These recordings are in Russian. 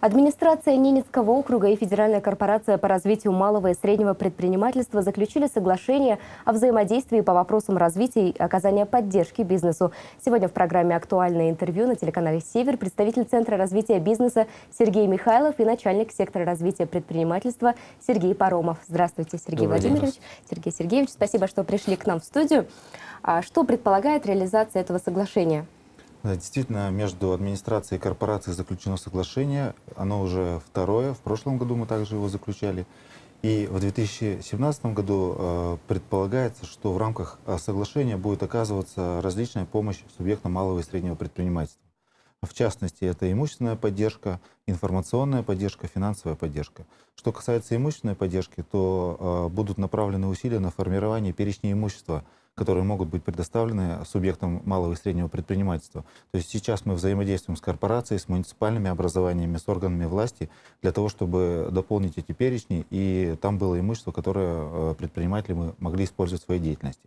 Администрация Ненецкого округа и Федеральная корпорация по развитию малого и среднего предпринимательства заключили соглашение о взаимодействии по вопросам развития и оказания поддержки бизнесу. Сегодня в программе «Актуальное интервью» на телеканале «Север» представитель Центра развития бизнеса Сергей Михайлов и начальник сектора развития предпринимательства Сергей Паромов. Здравствуйте, Сергей Добрый Владимирович. День. Сергей Сергеевич, спасибо, что пришли к нам в студию. А что предполагает реализация этого соглашения? действительно, между администрацией и корпорацией заключено соглашение. Оно уже второе. В прошлом году мы также его заключали. И в 2017 году э, предполагается, что в рамках э, соглашения будет оказываться различная помощь субъектам малого и среднего предпринимательства. В частности, это имущественная поддержка, информационная поддержка, финансовая поддержка. Что касается имущественной поддержки, то э, будут направлены усилия на формирование перечня имущества, которые могут быть предоставлены субъектам малого и среднего предпринимательства. То есть сейчас мы взаимодействуем с корпорацией, с муниципальными образованиями, с органами власти для того, чтобы дополнить эти перечни, и там было имущество, которое э, предприниматели могли использовать в своей деятельности.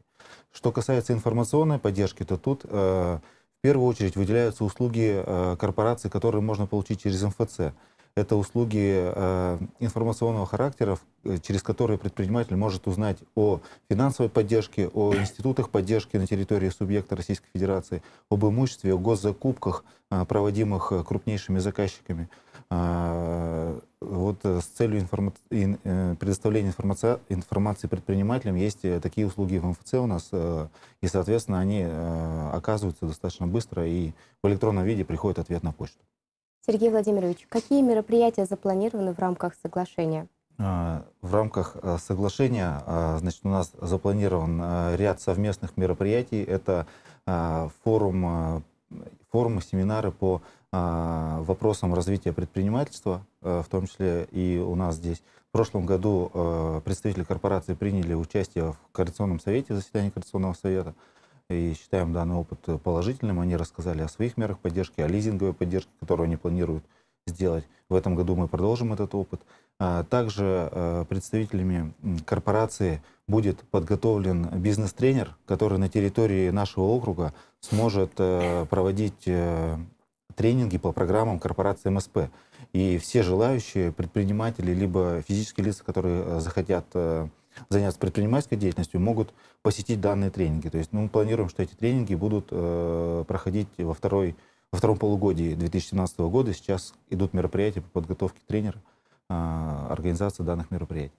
Что касается информационной поддержки, то тут э, в первую очередь выделяются услуги э, корпораций, которые можно получить через МФЦ. Это услуги э, информационного характера, э, через которые предприниматель может узнать о финансовой поддержке, о институтах поддержки на территории субъекта Российской Федерации, об имуществе, о госзакупках, проводимых крупнейшими заказчиками. А, вот э, с целью информа... Э, предоставления информации, информации предпринимателям есть э, такие услуги в МФЦ у нас, и, соответственно, они оказываются достаточно быстро, и в электронном виде приходит ответ на почту. Сергей Владимирович, какие мероприятия запланированы в рамках соглашения? А, в рамках соглашения а, значит, у нас запланирован ряд совместных мероприятий. Это форум, форумы, семинары по а, вопросам развития предпринимательства, э, в том числе и у нас здесь. В прошлом году э, представители корпорации приняли участие в Координационном совете, заседании Координационного совета, и считаем данный опыт положительным. Они рассказали о своих мерах поддержки, о лизинговой поддержке, которую они планируют сделать. В этом году мы продолжим этот опыт. А, также э, представителями корпорации будет подготовлен бизнес-тренер, который на территории нашего округа сможет проводить тренинги по программам корпорации МСП. И все желающие предприниматели, либо физические лица, которые э, захотят э, заняться предпринимательской деятельностью, могут посетить данные тренинги. То есть ну, мы планируем, что эти тренинги будут э, проходить во, второй, во втором полугодии 2017 года. Сейчас идут мероприятия по подготовке тренера, э, организации данных мероприятий.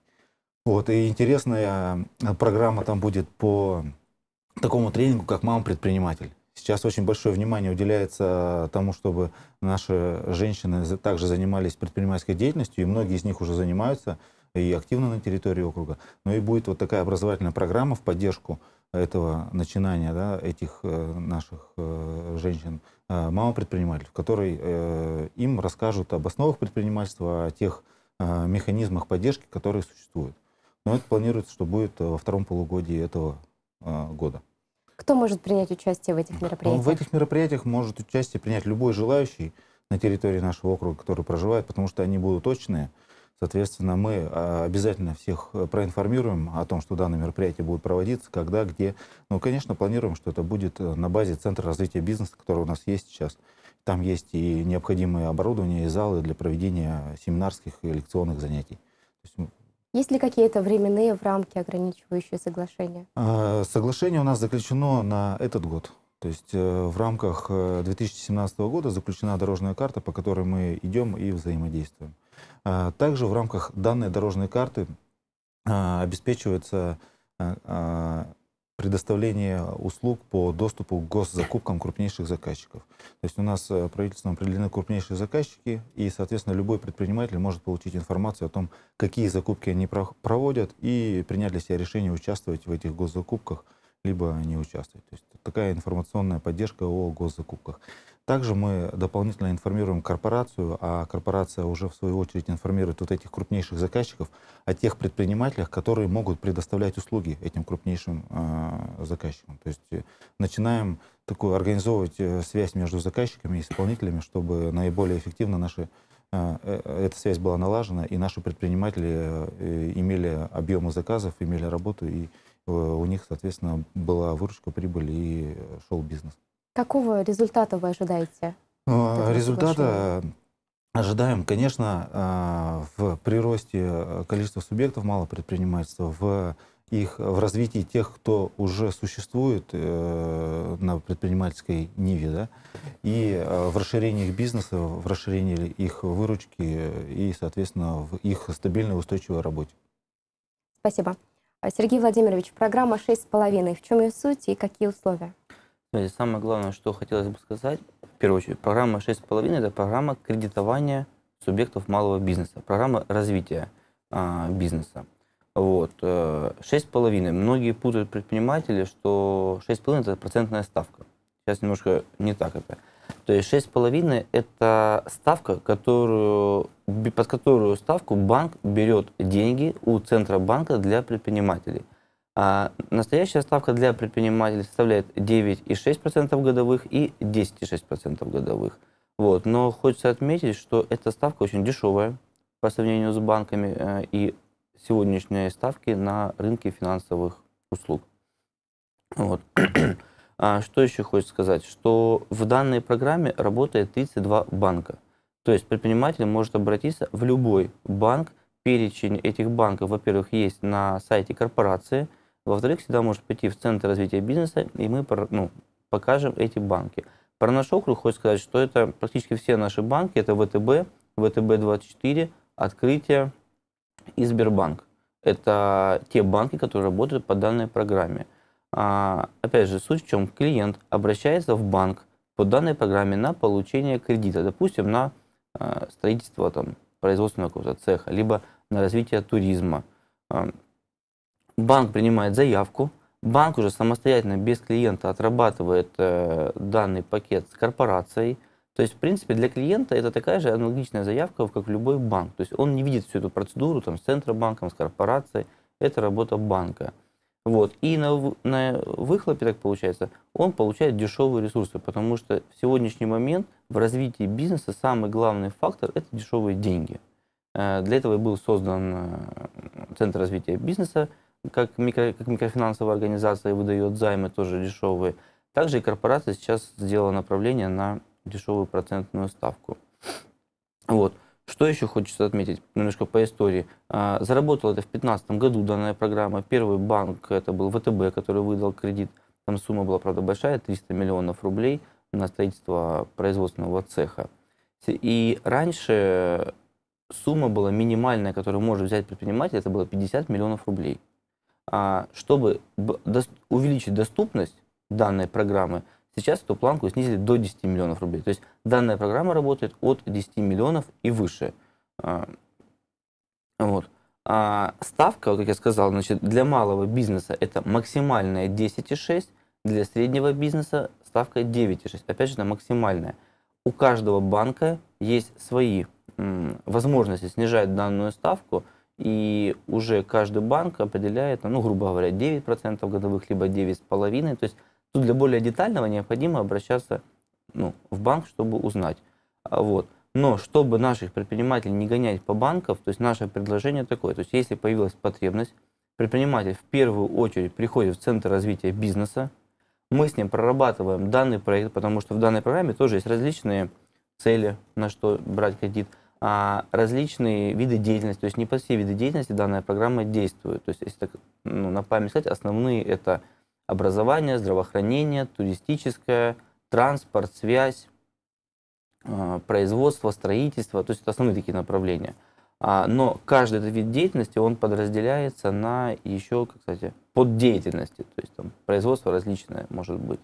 Вот, и интересная э, программа там будет по такому тренингу, как «Мама-предприниматель». Сейчас очень большое внимание уделяется тому, чтобы наши женщины также занимались предпринимательской деятельностью, и многие из них уже занимаются и активно на территории округа. Но ну и будет вот такая образовательная программа в поддержку этого начинания, да, этих э, наших э, женщин, э, мама-предпринимателей, в которой им расскажут об основах предпринимательства, о тех механизмах поддержки, которые существуют. Но это планируется, что будет во втором полугодии этого года. Кто может принять участие в этих мероприятиях? В этих мероприятиях может участие принять любой желающий на территории нашего округа, который проживает, потому что они будут точные. Соответственно, мы а, обязательно всех э, проинформируем о том, что данное мероприятие будет проводиться, когда, где. Ну, конечно, планируем, что это будет э, на базе Центра развития бизнеса, который у нас есть сейчас. Там есть и необходимое оборудование, и залы для проведения семинарских и лекционных занятий. Есть ли какие-то временные в рамки, ограничивающие соглашения? А, соглашение у нас заключено на этот год. То есть э, в рамках 2017 э, года заключена дорожная карта, по которой мы идем и взаимодействуем. А, также в рамках данной дорожной карты а, обеспечивается предоставление услуг по доступу к госзакупкам крупнейших заказчиков. То есть у нас э, правительством определены крупнейшие заказчики, и, соответственно, любой предприниматель может получить информацию о том, какие закупки они проводят, и принять для себя решение участвовать в этих госзакупках – либо не участвовать. То есть такая информационная поддержка о госзакупках. Также мы дополнительно информируем корпорацию, а корпорация уже в свою очередь информирует вот этих крупнейших заказчиков о тех предпринимателях, которые могут предоставлять услуги этим крупнейшим э, заказчикам. То есть начинаем такую организовывать э, связь между заказчиками и исполнителями, чтобы наиболее эффективно наши э, э, эта связь была налажена, и наши предприниматели имели объемы заказов, имели работу и Э, у них, соответственно, была выручка, прибыль и э, шел бизнес. Какого результата вы ожидаете? Ну, результата ожидаем, конечно, э, в приросте количества субъектов малого предпринимательства, в их в развитии тех, кто уже существует э, на предпринимательской ниве, да, и э, в расширении их бизнеса, в расширении их выручки и, соответственно, в их стабильной устойчивой работе. Спасибо. А, Сергей Владимирович, программа 6,5. В чем ее суть и какие условия? Смотрите, самое главное, что хотелось бы сказать, в первую очередь, программа 6,5 – это программа кредитования субъектов малого бизнеса, программа развития а, бизнеса. Вот. 6,5. Э, Многие путают предприниматели, что 6,5 – это процентная ставка. Сейчас немножко не так это. То есть 6,5 это ставка, которую, под которую ставку банк берет деньги у Центробанка для предпринимателей. А настоящая ставка для предпринимателей составляет 9,6% годовых и 10,6% годовых. Вот. Но хочется отметить, что эта ставка очень дешевая по сравнению с банками э, и сегодняшние ставки на рынке финансовых услуг. Вот. А что еще хочется сказать? Что в данной программе работает 32 банка. То есть предприниматель может обратиться в любой банк. Перечень этих банков, во-первых, есть на сайте корпорации. Во-вторых, всегда может пойти в Центр развития бизнеса, и мы ну, покажем эти банки. Про наш округ хочется сказать, что это практически все наши банки. Это ВТБ, ВТБ-24, Открытие и Сбербанк. Это те банки, которые работают по данной программе. А, опять же, суть в чем? Клиент обращается в банк по данной программе на получение кредита, допустим, на а, строительство там, производственного какого-то цеха, либо на развитие туризма. А, банк принимает заявку, банк уже самостоятельно без клиента отрабатывает э, данный пакет с корпорацией. То есть, в принципе, для клиента это такая же аналогичная заявка, как любой банк. То есть он не видит всю эту процедуру там, с Центробанком, с корпорацией. Это работа банка. Вот. И на, на выхлопе, так получается, он получает дешевые ресурсы, потому что в сегодняшний момент в развитии бизнеса самый главный фактор – это дешевые деньги. Э, для этого и был создан э, Центр развития бизнеса, как, микро, как микрофинансовая организация выдает займы тоже дешевые. Также и корпорация сейчас сделала направление на дешевую процентную ставку. Вот. Что еще хочется отметить немножко по истории? А, заработала это в 2015 году данная программа. Первый банк это был ВТБ, который выдал кредит. Там сумма была, правда, большая, 300 миллионов рублей на строительство производственного цеха. И раньше сумма была минимальная, которую может взять предприниматель, это было 50 миллионов рублей. А, чтобы увеличить доступность данной программы, Сейчас эту планку снизили до 10 миллионов рублей. То есть данная программа работает от 10 миллионов и выше. А, вот. А ставка, вот как я сказал, значит, для малого бизнеса это максимальная 10,6, для среднего бизнеса ставка 9,6. Опять же, это максимальная. У каждого банка есть свои возможности снижать данную ставку, и уже каждый банк определяет, ну, грубо говоря, 9% годовых, либо 9,5%. То есть Тут для более детального необходимо обращаться ну, в банк, чтобы узнать. А вот. Но чтобы наших предпринимателей не гонять по банкам, то есть наше предложение такое, то есть если появилась потребность, предприниматель в первую очередь приходит в Центр развития бизнеса, мы с ним прорабатываем данный проект, потому что в данной программе тоже есть различные цели, на что брать кредит, а различные виды деятельности, то есть не по все виды деятельности данная программа действует. То есть если так, ну, на память сказать, основные это – образование, здравоохранение, туристическое, транспорт, связь, э, производство, строительство, то есть это основные такие направления. А, но каждый этот вид деятельности, он подразделяется на еще, кстати, поддеятельности, то есть там производство различное может быть.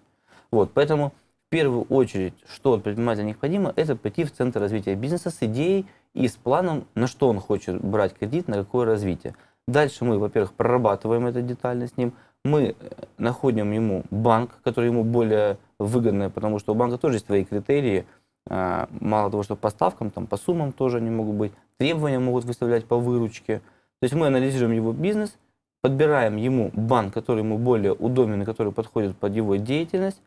Вот, поэтому в первую очередь, что от необходимо, это пойти в Центр развития бизнеса с идеей и с планом, на что он хочет брать кредит, на какое развитие. Дальше мы, во-первых, прорабатываем это детально с ним – мы э, находим ему банк, который ему более выгодный, потому что у банка тоже есть свои критерии. А, мало того, что по ставкам, там, по суммам тоже они могут быть, требования могут выставлять по выручке. То есть мы анализируем его бизнес, подбираем ему банк, который ему более удобен и который подходит под его деятельность.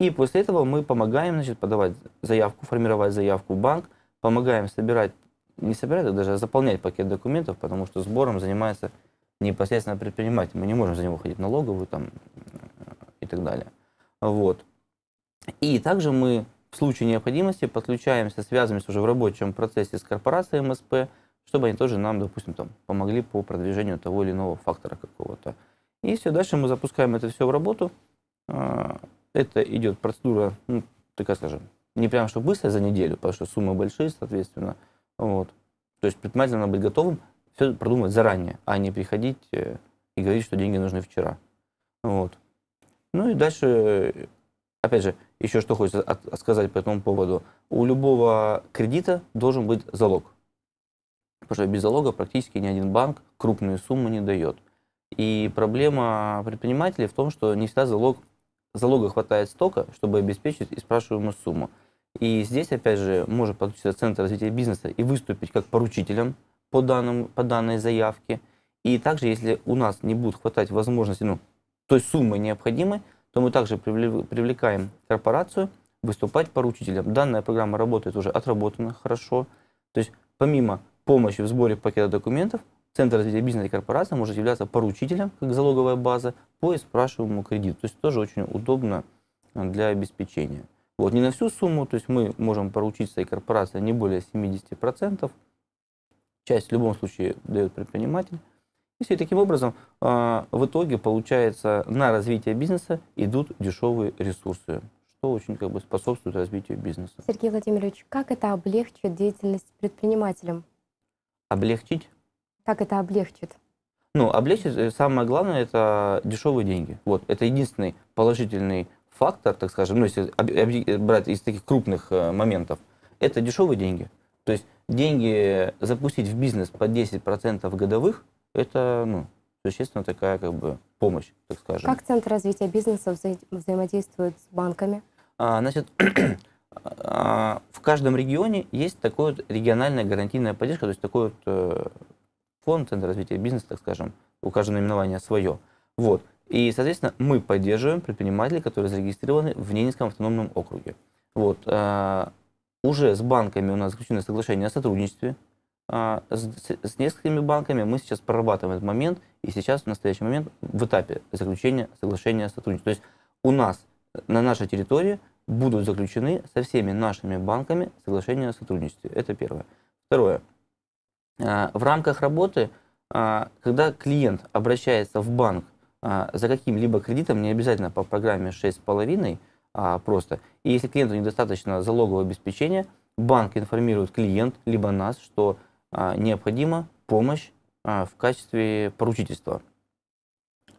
И после этого мы помогаем значит, подавать заявку, формировать заявку в банк, помогаем собирать, не собирать, а даже заполнять пакет документов, потому что сбором занимается непосредственно предприниматель. Мы не можем за него ходить налоговую там, и так далее. Вот. И также мы в случае необходимости подключаемся, связываемся уже в рабочем процессе с корпорацией МСП, чтобы они тоже нам, допустим, там, помогли по продвижению того или иного фактора какого-то. И все, дальше мы запускаем это все в работу. А, это идет процедура, ну, такая, скажем, не прям что быстро за неделю, потому что суммы большие, соответственно. Вот. То есть предпринимателю надо быть готовым все продумать заранее, а не приходить э, и говорить, что деньги нужны вчера. Вот. Ну и дальше, опять же, еще что хочется сказать по этому поводу. У любого кредита должен быть залог. Потому что без залога практически ни один банк крупную сумму не дает. И проблема предпринимателей в том, что не всегда залог, залога хватает столько, чтобы обеспечить спрашиваемую сумму. И здесь, опять же, может подключиться Центр развития бизнеса и выступить как поручителем – по, данным, по данной заявке. И также, если у нас не будет хватать возможности, ну, той суммы необходимой, то мы также привлекаем корпорацию выступать поручителем. Данная программа работает уже отработана хорошо. То есть помимо помощи в сборе пакета документов, Центр развития бизнеса и корпорации может являться поручителем, как залоговая база, по спрашиваемому кредиту. То есть тоже очень удобно э, для обеспечения. Вот, не на всю сумму, то есть мы можем поручиться и корпорация не более 70%, часть в любом случае дает предприниматель. И таким образом а, в итоге, получается, на развитие бизнеса идут дешевые ресурсы, что очень как бы способствует развитию бизнеса. Сергей Владимирович, как это облегчит деятельность предпринимателям? Облегчить? Как это облегчит? Ну, облегчить, э, самое главное, это дешевые деньги. Вот, это единственный положительный фактор, так скажем, ну, если брать из таких крупных э, моментов, это дешевые деньги. То есть деньги запустить в бизнес по 10% годовых, это ну, существенно такая как бы помощь, так скажем. Как Центр развития бизнеса вза взаимодействует с банками? А, значит, а, в каждом регионе есть такая вот региональная гарантийная поддержка, то есть такой вот э, фонд Центра развития бизнеса, так скажем, у каждого наименования свое. Вот. И, соответственно, мы поддерживаем предпринимателей, которые зарегистрированы в Ненецком автономном округе. Вот. А, уже с банками у нас заключено соглашение о сотрудничестве. А, с, с несколькими банками мы сейчас прорабатываем этот момент, и сейчас в настоящий момент в этапе заключения соглашения о сотрудничестве. То есть у нас э, на нашей территории будут заключены со всеми нашими банками соглашения о сотрудничестве. Это первое. Второе. А, в рамках работы, а, когда клиент обращается в банк за каким-либо кредитом, не обязательно по программе 6,5, а, просто. И если клиенту недостаточно залогового обеспечения, банк информирует клиент, либо нас, что а, необходима помощь а, в качестве поручительства.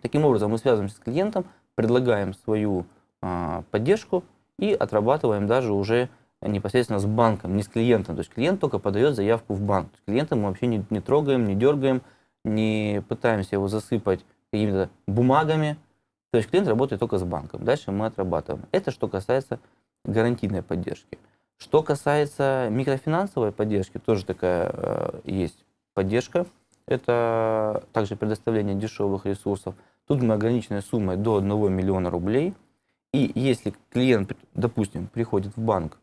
Таким образом, мы связываемся с клиентом, предлагаем свою а, поддержку и отрабатываем даже уже непосредственно с банком, не с клиентом. То есть клиент только подает заявку в банк. Клиента мы вообще не, не трогаем, не дергаем, не пытаемся его засыпать какими-то бумагами, то есть клиент работает только с банком. Дальше мы отрабатываем. Это что касается гарантийной поддержки. Что касается микрофинансовой поддержки, тоже такая э, есть поддержка. Это также предоставление дешевых ресурсов. Тут мы ограничены суммой до 1 миллиона рублей. И если клиент, допустим, приходит в банк,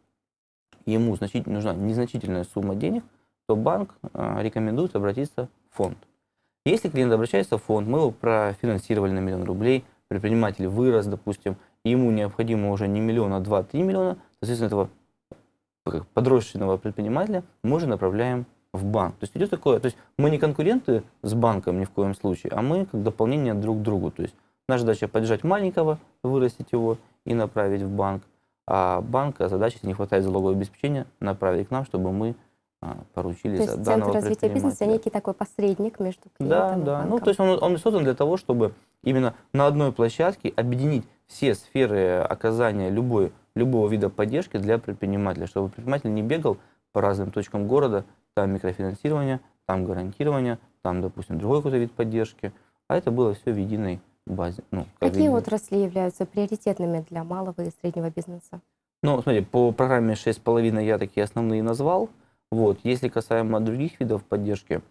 ему значительно, нужна незначительная сумма денег, то банк э, рекомендует обратиться в фонд. Если клиент обращается в фонд, мы его профинансировали на миллион рублей – предприниматель вырос, допустим, и ему необходимо уже не миллион, а 2-3 миллиона, соответственно, этого подрощенного предпринимателя мы же направляем в банк. То есть идет такое, то есть мы не конкуренты с банком ни в коем случае, а мы как дополнение друг к другу. То есть наша задача поддержать маленького, вырастить его и направить в банк, а банка задача, если не хватает залогового обеспечения, направить к нам, чтобы мы а, поручили то есть данного центр развития бизнеса некий такой посредник между клиентом да, и да. Ну, банком. Ну, то есть он, он создан для того, чтобы именно на одной площадке объединить все сферы оказания любой, любого вида поддержки для предпринимателя, чтобы предприниматель не бегал по разным точкам города, там микрофинансирование, там гарантирование, там, допустим, другой какой-то вид поддержки, а это было все в единой базе. Ну, Какие единой. отрасли являются приоритетными для малого и среднего бизнеса? Ну, смотри, по программе 6,5 я такие основные назвал. Вот. Если касаемо других видов поддержки,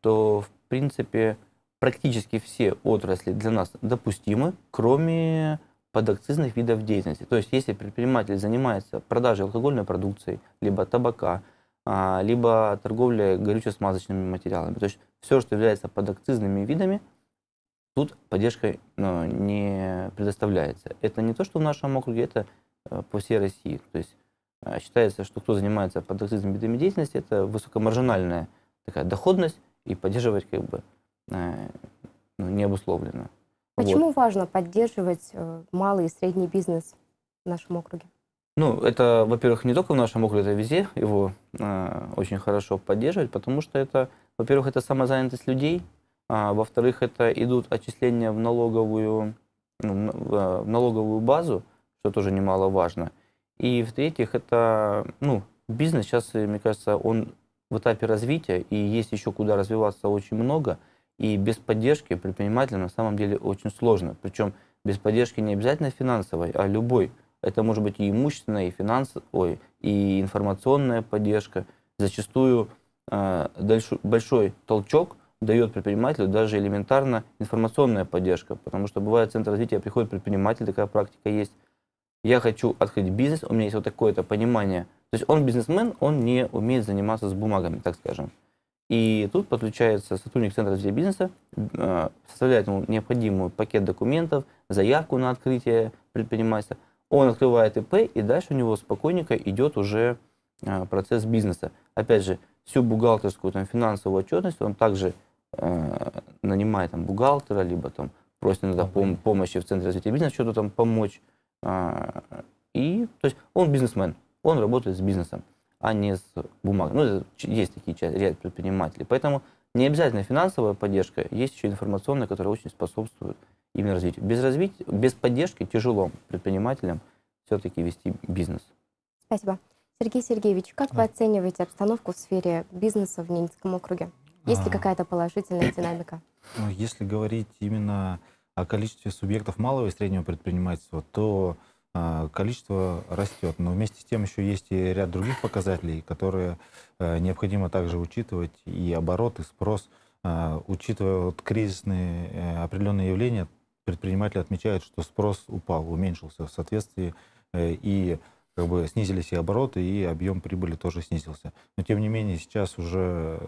то, в принципе, практически все отрасли для нас допустимы, кроме подакцизных видов деятельности. То есть, если предприниматель занимается продажей алкогольной продукции, либо табака, а, либо торговлей горюче-смазочными материалами, то есть все, что является подакцизными видами, тут поддержка ну, не предоставляется. Это не то, что в нашем округе, это э, по всей России. То есть э, считается, что кто занимается подакцизными видами деятельности, это высокомаржинальная такая доходность и поддерживать как бы Э, ну, не обусловлено. Почему вот. важно поддерживать э, малый и средний бизнес в нашем округе? Ну, это, во-первых, не только в нашем округе, это везде его э, очень хорошо поддерживать, потому что это, во-первых, это самозанятость людей, а, во-вторых, это идут отчисления в налоговую, ну, в, э, в налоговую базу, что тоже немаловажно. И в-третьих, это, ну, бизнес сейчас, мне кажется, он в этапе развития, и есть еще куда развиваться очень много – и без поддержки предпринимателям на самом деле очень сложно. Причем без поддержки не обязательно финансовой, а любой. Это может быть и имущественная, и финансовая, и информационная поддержка. Зачастую э, большой толчок дает предпринимателю даже элементарно информационная поддержка, потому что бывает центр развития, приходит предприниматель, такая практика есть. Я хочу открыть бизнес, у меня есть вот такое-то понимание. То есть он бизнесмен, он не умеет заниматься с бумагами, так скажем. И тут подключается сотрудник Центра развития бизнеса, э, составляет ему необходимый пакет документов, заявку на открытие предпринимательства. Он открывает ИП, и дальше у него спокойненько идет уже э, процесс бизнеса. Опять же, всю бухгалтерскую там, финансовую отчетность он также э, нанимает там, бухгалтера, либо там, просит иногда пом- помощи в Центре развития бизнеса, что-то там помочь. Э, и, то есть он бизнесмен, он работает с бизнесом а не с бумаг. Ну, есть такие часть, ряд предпринимателей. Поэтому не обязательно финансовая поддержка, есть еще информационная, которая очень способствует именно развитию. Без, развития, без поддержки тяжело предпринимателям все-таки вести бизнес. Спасибо. Сергей Сергеевич, как а. вы оцениваете обстановку в сфере бизнеса в Ненецком округе? Есть а. ли какая-то положительная динамика? Ну, если говорить именно о количестве субъектов малого и среднего предпринимательства, то а, количество растет. Но вместе с тем еще есть и ряд других показателей, которые э, необходимо также учитывать, и оборот, и спрос. А, учитывая вот кризисные э, определенные явления, предприниматели отмечают, что спрос упал, уменьшился в соответствии э, и как бы снизились и обороты, и объем прибыли тоже снизился. Но тем не менее сейчас уже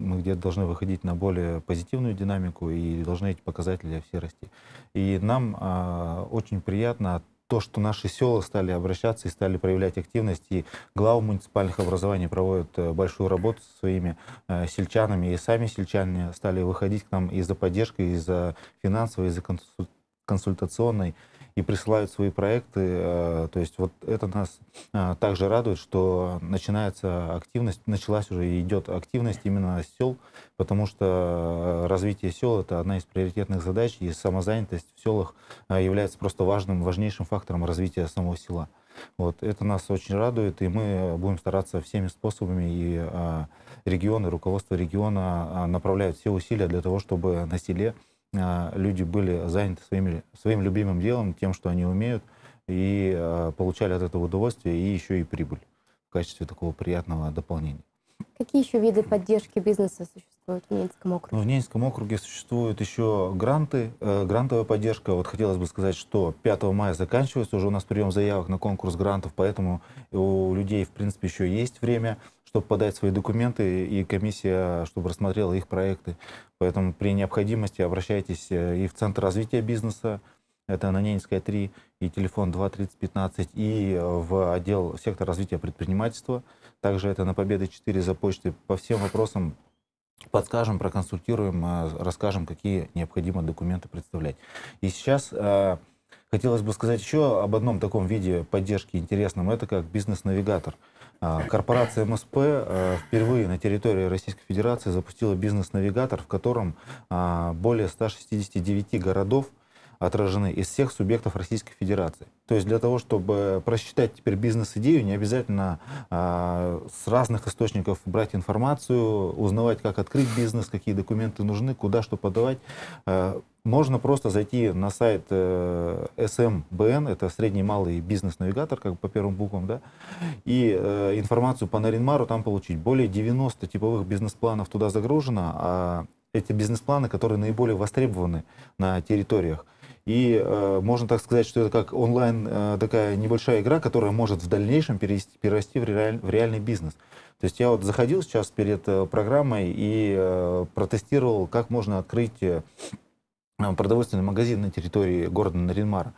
мы где-то должны выходить на более позитивную динамику и должны эти показатели все расти. И нам э, очень приятно то, что наши села стали обращаться и стали проявлять активность, и главы муниципальных образований проводят э, большую работу со своими э, сельчанами, и сами сельчане стали выходить к нам и за поддержкой, и за финансовой, и за консультацией консультационной и присылают свои проекты. Э, то есть вот это нас э, также радует, что начинается активность, началась уже и идет активность именно сел, потому что э, развитие сел — это одна из приоритетных задач, и самозанятость в селах является просто важным, важнейшим фактором развития самого села. Вот, это нас очень радует, и мы будем стараться всеми способами, и регионы, руководство региона направляют все усилия для того, чтобы на селе а, люди были заняты своими, своим любимым делом, тем, что они умеют, и а, получали от этого удовольствие, и еще и прибыль в качестве такого приятного дополнения. Какие еще виды поддержки бизнеса существуют в Ненецком округе? Ну, в Ненецком округе существуют еще гранты, э, грантовая поддержка. Вот хотелось бы сказать, что 5 мая заканчивается уже у нас прием заявок на конкурс грантов, поэтому у людей, в принципе, еще есть время чтобы подать свои документы, и комиссия, чтобы рассмотрела их проекты. Поэтому при необходимости обращайтесь э, и в Центр развития бизнеса, это на Ненецкая 3, и телефон 23015, и э, в отдел в сектор развития предпринимательства. Также это на Победы 4 за почты По всем вопросам подскажем, проконсультируем, э, расскажем, какие необходимо документы представлять. И сейчас хотелось бы сказать еще об одном таком виде поддержки интересном. Это как бизнес-навигатор. А, корпорация МСП э, впервые на территории Российской Федерации запустила бизнес-навигатор, в котором а, более 169 городов отражены из всех субъектов Российской Федерации. То есть для того, чтобы просчитать теперь бизнес-идею, не обязательно а, с разных источников брать информацию, узнавать, как открыть бизнес, какие документы нужны, куда что подавать. А, можно просто зайти на сайт э, SMBN, эм это средний малый бизнес-навигатор, как по первым буквам, да, и э, информацию по Наринмару там получить. Более 90 типовых бизнес-планов туда загружено, а эти бизнес-планы, которые наиболее востребованы на территориях – и э, можно так сказать, что это как онлайн э, такая небольшая игра, которая может в дальнейшем перерасти, в, реаль, в реальный бизнес. То есть я вот заходил сейчас перед э, программой и э, протестировал, как можно открыть э, э продовольственный магазин на территории города Наринмара.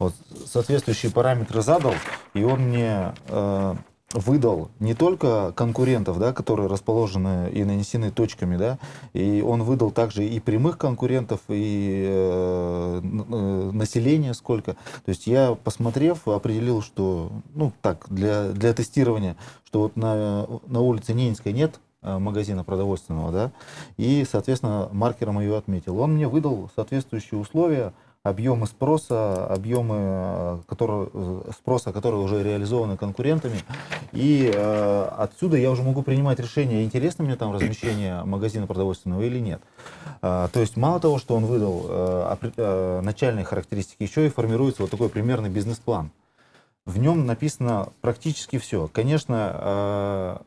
Вот соответствующие параметры задал, и он мне э, выдал не только конкурентов, да, которые расположены и нанесены точками, да, и он выдал также и прямых конкурентов, и э, э население сколько. То есть я, посмотрев, определил, что, ну, так, для, для тестирования, что вот на, на улице Ненецкой нет э, магазина продовольственного, да, и, соответственно, маркером ее отметил. Он мне выдал соответствующие условия, объемы спроса, объемы э, которые, э, спроса, которые уже реализованы конкурентами. И э, отсюда я уже могу принимать решение, интересно мне там размещение магазина продовольственного или нет. Э, то есть мало того, что он выдал э, э начальные характеристики, еще и формируется вот такой примерный бизнес-план. В нем написано практически все. Конечно, э,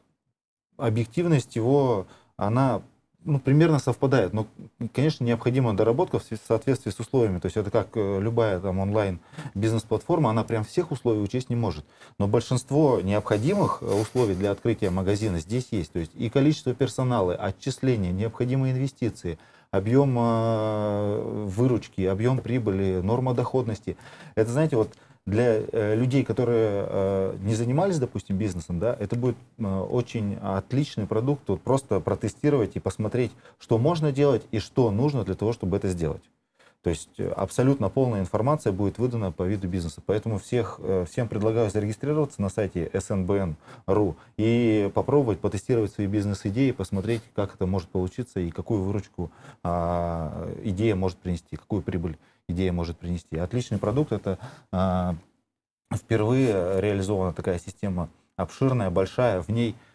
объективность его, она ну, примерно совпадает, но, конечно, необходима доработка в соответствии с условиями. То есть это как э, любая там онлайн бизнес-платформа, она прям всех условий учесть не может. Но большинство необходимых э, условий для открытия магазина здесь есть. То есть и количество персонала, отчисления, необходимые инвестиции, объем э, выручки, объем прибыли, норма доходности. Это, знаете, вот для э, людей, которые э, не занимались, допустим, бизнесом, да, это будет э, очень отличный продукт. Вот просто протестировать и посмотреть, что можно делать и что нужно для того, чтобы это сделать. То есть э, абсолютно полная информация будет выдана по виду бизнеса. Поэтому всех, э, всем предлагаю зарегистрироваться на сайте snbn.ru и попробовать потестировать свои бизнес-идеи, посмотреть, как это может получиться и какую выручку а, идея может принести, какую прибыль идея может принести. Отличный продукт — это а, впервые э, реализована такая система обширная, большая, в ней —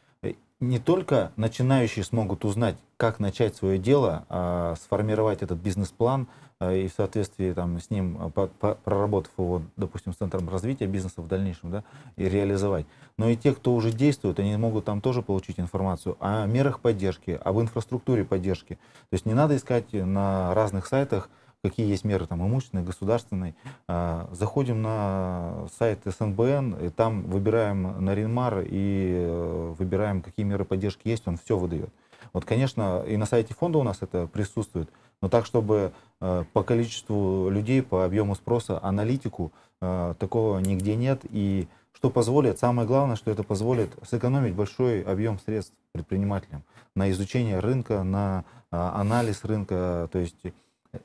не только начинающие смогут узнать, как начать свое дело, а сформировать этот бизнес-план а, и в соответствии там, с ним, а, по, по, проработав его, допустим, с Центром развития бизнеса в дальнейшем, да, и реализовать. Но и те, кто уже действует, они могут там тоже получить информацию о мерах поддержки, об инфраструктуре поддержки. То есть не надо искать на разных сайтах, какие есть меры там имущественные, государственные. А, заходим на сайт СНБН, и там выбираем Наринмар и э, выбираем, какие меры поддержки есть, он все выдает. Вот, конечно, и на сайте фонда у нас это присутствует, но так, чтобы э, по количеству людей, по объему спроса, аналитику, э, такого нигде нет. И что позволит, самое главное, что это позволит сэкономить большой объем средств предпринимателям на изучение рынка, на анализ рынка. То есть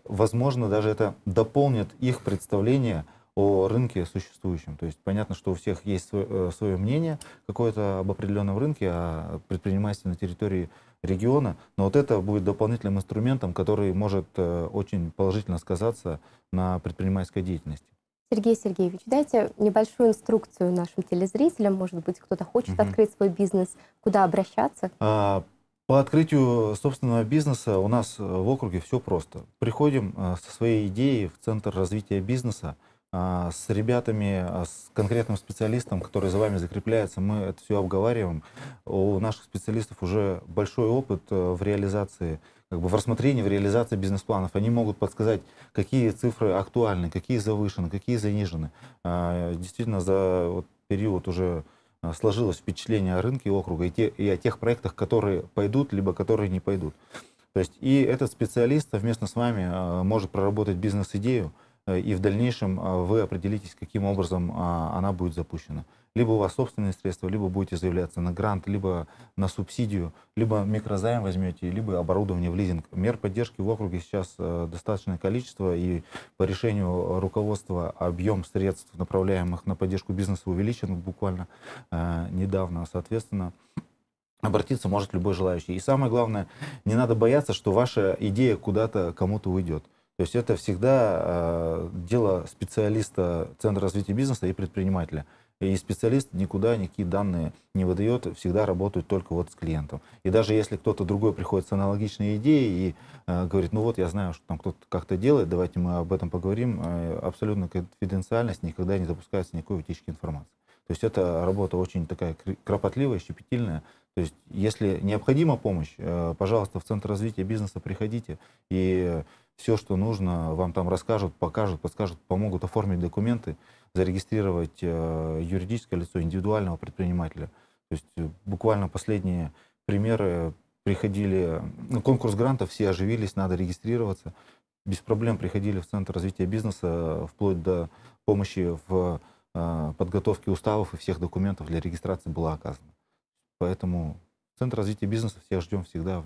возможно, даже это дополнит их представление о рынке существующем. То есть понятно, что у всех есть свое, э, свое мнение какое-то об определенном рынке, о предпринимательстве на территории региона, но вот это будет дополнительным инструментом, который может э, очень положительно сказаться на предпринимательской деятельности. Сергей Сергеевич, дайте небольшую инструкцию нашим телезрителям. Может быть, кто-то хочет угу. открыть свой бизнес, куда обращаться? А, по открытию собственного бизнеса у нас э, в округе все просто. Приходим э, со своей идеей в Центр развития бизнеса, а, с ребятами, а, с конкретным специалистом, который за вами закрепляется, мы это все обговариваем. У наших специалистов уже большой опыт э, в реализации, как бы в рассмотрении, в реализации бизнес-планов. Они могут подсказать, какие цифры актуальны, какие завышены, какие занижены. А, действительно, за период уже Э, сложилось впечатление о рынке округа и, те, и о тех проектах, которые пойдут, либо которые не пойдут. То есть и этот специалист совместно с вами э, может проработать бизнес-идею, Э, и в дальнейшем а, вы определитесь, каким образом а, она будет запущена. Либо у вас собственные средства, либо будете заявляться на грант, либо на субсидию, либо микрозайм возьмете, либо оборудование в лизинг. Мер поддержки в округе сейчас э, достаточное количество, и по решению руководства объем средств, направляемых на поддержку бизнеса, увеличен буквально э, недавно. Соответственно, Обратиться может любой желающий. И самое главное, не надо бояться, что ваша идея куда-то кому-то уйдет. То есть это всегда э, дело специалиста Центра развития бизнеса и предпринимателя. И специалист никуда никакие данные не выдает, всегда работают только вот с клиентом. И даже если кто-то другой приходит с аналогичной идеей и э, говорит, ну вот я знаю, что там кто-то как-то делает, давайте мы об этом поговорим, э, абсолютно конфиденциальность, никогда не допускается никакой утечки информации. То есть это работа очень такая кропотливая, щепетильная. То есть если необходима помощь, э, пожалуйста, в Центр развития бизнеса приходите и все, что нужно, вам там расскажут, покажут, подскажут, помогут оформить документы, зарегистрировать э, юридическое лицо индивидуального предпринимателя. То есть э, буквально последние примеры э, приходили, ну, конкурс грантов, все оживились, надо регистрироваться. Без проблем приходили в Центр развития бизнеса, вплоть до помощи в подготовке уставов и всех документов для регистрации была оказана. Поэтому Центр развития бизнеса всех ждем всегда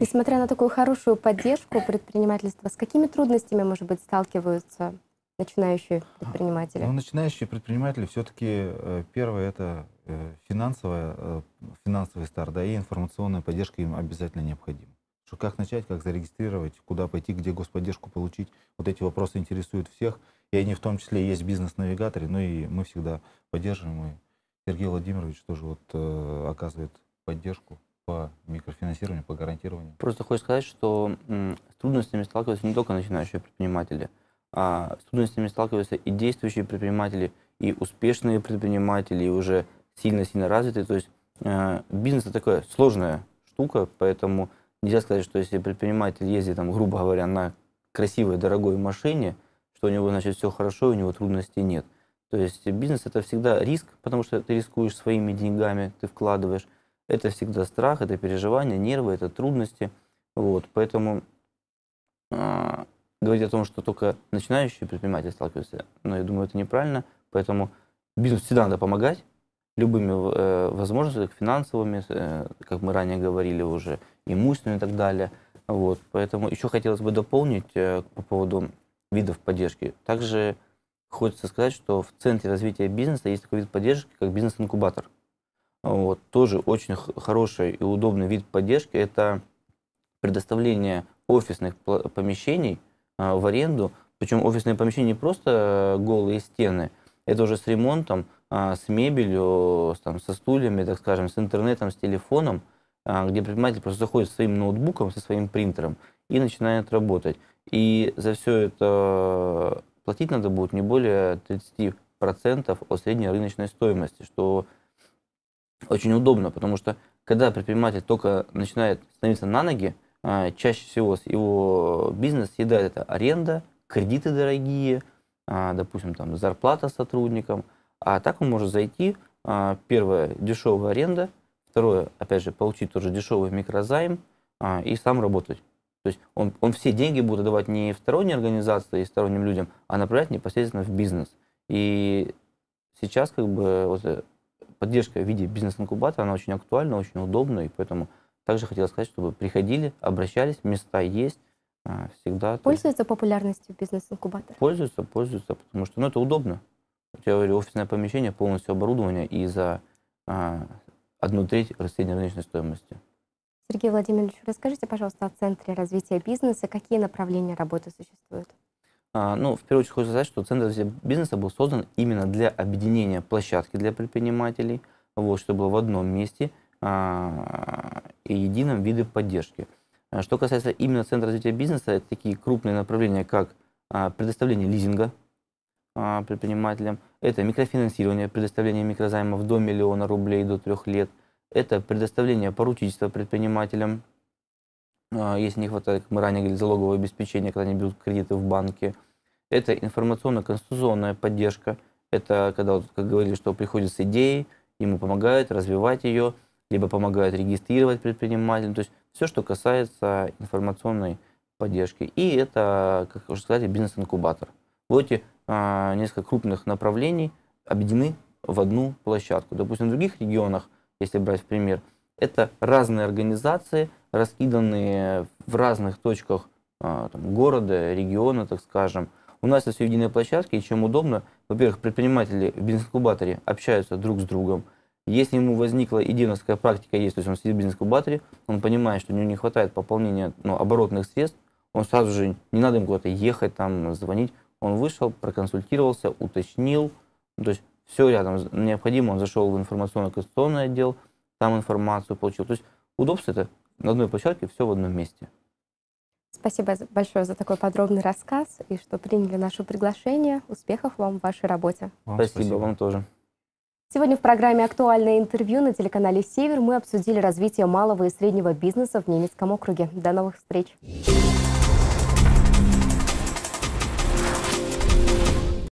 Несмотря на такую хорошую поддержку предпринимательства, с какими трудностями, может быть, сталкиваются начинающие а, предприниматели? Ну, начинающие предприниматели все-таки э, первое это э, финансовая, э, финансовый старт, да, и информационная поддержка им обязательно необходима. Что как начать, как зарегистрировать, куда пойти, где господдержку получить, вот эти вопросы интересуют всех, и они в том числе есть в бизнес-навигаторе, ну и мы всегда поддерживаем, и Сергей Владимирович тоже вот э, оказывает поддержку по микрофинансированию, по гарантированию? Просто хочу сказать, что с трудностями сталкиваются не только начинающие предприниматели, а с трудностями сталкиваются и действующие предприниматели, и успешные предприниматели, и уже сильно-сильно развитые. То есть э, бизнес это такая сложная штука, поэтому нельзя сказать, что если предприниматель ездит, там, грубо говоря, на красивой, дорогой машине, что у него, значит, все хорошо, у него трудностей нет. То есть бизнес это всегда риск, потому что ты рискуешь своими деньгами, ты вкладываешь, это всегда страх, это переживания, нервы, это трудности. Вот, поэтому э, говорить о том, что только начинающие предприниматели сталкиваются, но ну, я думаю, это неправильно. Поэтому бизнес всегда надо помогать любыми э, возможностями, финансовыми, э, как мы ранее говорили уже, имущественными и так далее. Вот, поэтому еще хотелось бы дополнить э, по поводу видов поддержки. Также хочется сказать, что в Центре развития бизнеса есть такой вид поддержки, как бизнес-инкубатор – вот, тоже очень хороший и удобный вид поддержки – это предоставление офисных помещений а, в аренду. Причем офисные помещения не просто э, голые стены, это уже с ремонтом, а, с мебелью, с, там, со стульями, так скажем, с интернетом, с телефоном, а, где предприниматель просто заходит со своим ноутбуком, со своим принтером и начинает работать. И за все это э, платить надо будет не более 30% от средней рыночной стоимости, что очень удобно, потому что когда предприниматель только начинает становиться на ноги, а, чаще всего его бизнес съедает это аренда, кредиты дорогие, а, допустим, там зарплата сотрудникам. А так он может зайти, а, первое, дешевая аренда, второе, опять же, получить тоже дешевый микрозайм и сам работать. То есть он, он все деньги будет давать не сторонней организации и сторонним людям, а направлять непосредственно в бизнес. И сейчас как бы вот э, поддержка в виде бизнес-инкубатора, она очень актуальна, очень удобна, и поэтому также хотел сказать, чтобы приходили, обращались, места есть, э, всегда. Пользуется популярностью бизнес-инкубатор? Пользуется, пользуется, потому что ну, это удобно. Я говорю, офисное помещение, полностью оборудование и за а, одну треть средней рыночной стоимости. Сергей Владимирович, расскажите, пожалуйста, о Центре развития бизнеса. Какие направления работы существуют? А, ну, в первую очередь, хочется сказать, что Центр развития бизнеса был создан именно для объединения площадки для предпринимателей, вот, что было в одном месте а, и едином виде поддержки. А, что касается именно Центра развития бизнеса, это такие крупные направления, как а, предоставление лизинга предпринимателям, это микрофинансирование, предоставление микрозаймов до миллиона рублей, до трех лет, это предоставление поручительства предпринимателям а, если не хватает, как мы ранее говорили, залогового обеспечения, когда они берут кредиты в банке. Это информационно-конституционная поддержка. Это когда, как говорили, что приходит с идеей, ему помогают развивать ее, либо помогают регистрировать предпринимателя. То есть все, что касается информационной поддержки. И это, как уже сказали, бизнес-инкубатор. Вот эти а, несколько крупных направлений объединены в одну площадку. Допустим, в других регионах, если брать в пример, это разные организации, раскиданные в разных точках а, там, города, региона, так скажем. У нас это все единая площадка, и чем удобно, во-первых, предприниматели в бизнес-инкубаторе общаются друг с другом. Если ему возникла единовская практика есть, то есть он сидит в бизнес-инкубаторе, он понимает, что у него не хватает пополнения ну, оборотных средств, он сразу же, не надо ему куда-то ехать, там, звонить, он вышел, проконсультировался, уточнил, ну, то есть все рядом необходимо, он зашел в информационно-конституционный отдел – там информацию получил. То есть удобство это на одной площадке, все в одном месте. Спасибо большое за такой подробный рассказ и что приняли наше приглашение. Успехов вам в вашей работе. Вам спасибо, спасибо, вам тоже. Сегодня в программе «Актуальное интервью» на телеканале «Север» мы обсудили развитие малого и среднего бизнеса в Ненецком округе. До новых встреч!